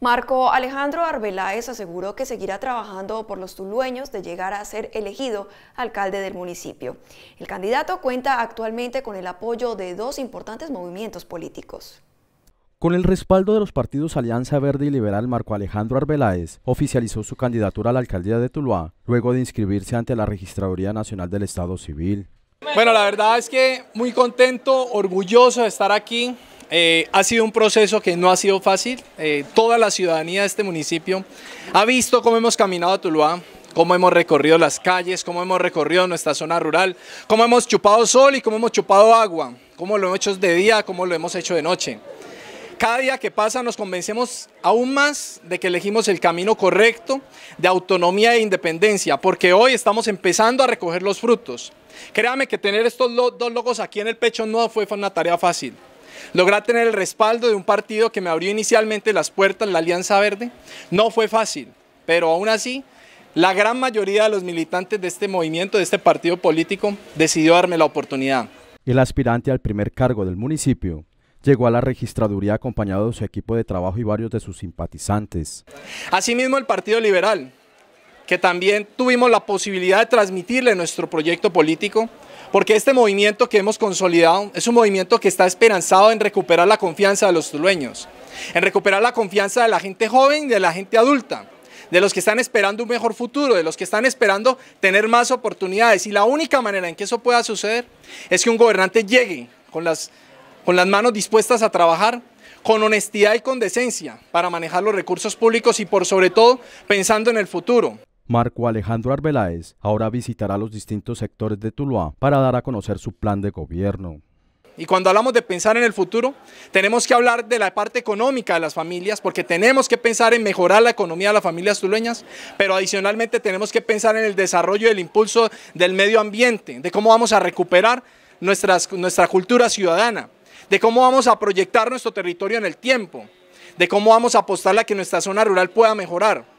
Marco Alejandro Arbeláez aseguró que seguirá trabajando por los tulueños de llegar a ser elegido alcalde del municipio. El candidato cuenta actualmente con el apoyo de dos importantes movimientos políticos. Con el respaldo de los partidos Alianza Verde y Liberal, Marco Alejandro Arbeláez oficializó su candidatura a la alcaldía de Tuluá, luego de inscribirse ante la Registraduría Nacional del Estado Civil. Bueno, la verdad es que muy contento, orgulloso de estar aquí eh, ha sido un proceso que no ha sido fácil. Eh, toda la ciudadanía de este municipio ha visto cómo hemos caminado a Tuluá, cómo hemos recorrido las calles, cómo hemos recorrido nuestra zona rural, cómo hemos chupado sol y cómo hemos chupado agua, cómo lo hemos hecho de día, cómo lo hemos hecho de noche. Cada día que pasa nos convencemos aún más de que elegimos el camino correcto de autonomía e independencia, porque hoy estamos empezando a recoger los frutos. Créame que tener estos dos locos aquí en el pecho no fue una tarea fácil. Lograr tener el respaldo de un partido que me abrió inicialmente las puertas, la Alianza Verde, no fue fácil, pero aún así la gran mayoría de los militantes de este movimiento, de este partido político, decidió darme la oportunidad. El aspirante al primer cargo del municipio llegó a la registraduría acompañado de su equipo de trabajo y varios de sus simpatizantes. Asimismo, el Partido Liberal que también tuvimos la posibilidad de transmitirle nuestro proyecto político, porque este movimiento que hemos consolidado es un movimiento que está esperanzado en recuperar la confianza de los dueños en recuperar la confianza de la gente joven y de la gente adulta, de los que están esperando un mejor futuro, de los que están esperando tener más oportunidades. Y la única manera en que eso pueda suceder es que un gobernante llegue con las, con las manos dispuestas a trabajar, con honestidad y con decencia para manejar los recursos públicos y por sobre todo pensando en el futuro. Marco Alejandro Arbeláez, ahora visitará los distintos sectores de Tuluá para dar a conocer su plan de gobierno. Y cuando hablamos de pensar en el futuro, tenemos que hablar de la parte económica de las familias, porque tenemos que pensar en mejorar la economía de las familias tulueñas, pero adicionalmente tenemos que pensar en el desarrollo y el impulso del medio ambiente, de cómo vamos a recuperar nuestra cultura ciudadana, de cómo vamos a proyectar nuestro territorio en el tiempo, de cómo vamos a apostar a que nuestra zona rural pueda mejorar.